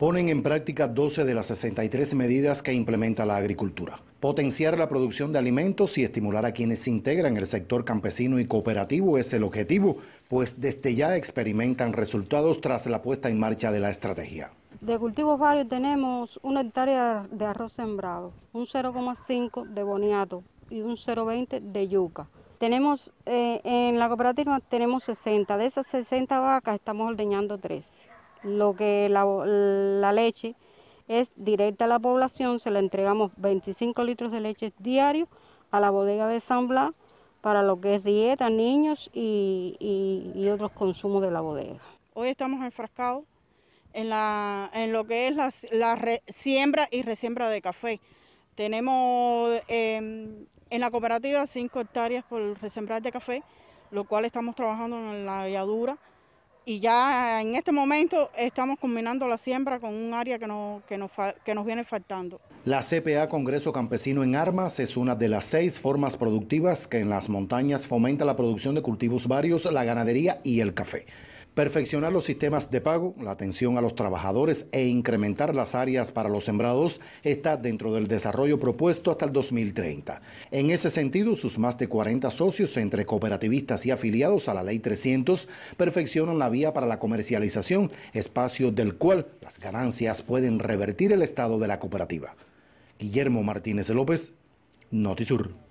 ponen en práctica 12 de las 63 medidas que implementa la agricultura. Potenciar la producción de alimentos y estimular a quienes se integran el sector campesino y cooperativo es el objetivo, pues desde ya experimentan resultados tras la puesta en marcha de la estrategia. De cultivos varios tenemos una hectárea de arroz sembrado, un 0,5 de boniato y un 0,20 de yuca. Tenemos, eh, en la cooperativa tenemos 60, de esas 60 vacas estamos ordeñando 13 lo que la, leche es directa a la población, se le entregamos 25 litros de leche diario a la bodega de San Blas para lo que es dieta, niños y, otros consumos de la bodega. Hoy estamos enfrascados en, lo que es la, siembra y resiembra de café. Tenemos em, en la cooperativa 5 hectáreas por resembrar de café, lo cual estamos trabajando en la viadura y ya en este momento estamos combinando la siembra con un área que, que, nos, nos viene faltando. La CPA Congreso Campesino en Armas es una de las seis formas productivas que en las montañas fomenta la producción de cultivos varios, la ganadería y el café perfeccionar los sistemas de pago, la atención a los trabajadores e incrementar las áreas para los sembrados está dentro del desarrollo propuesto hasta el 2030. En ese sentido, sus más de 40 socios entre cooperativistas y afiliados a la Ley 300 perfeccionan la vía para la comercialización, espacio del cual las ganancias pueden revertir el estado de la cooperativa. Guillermo Martínez López, Notisur.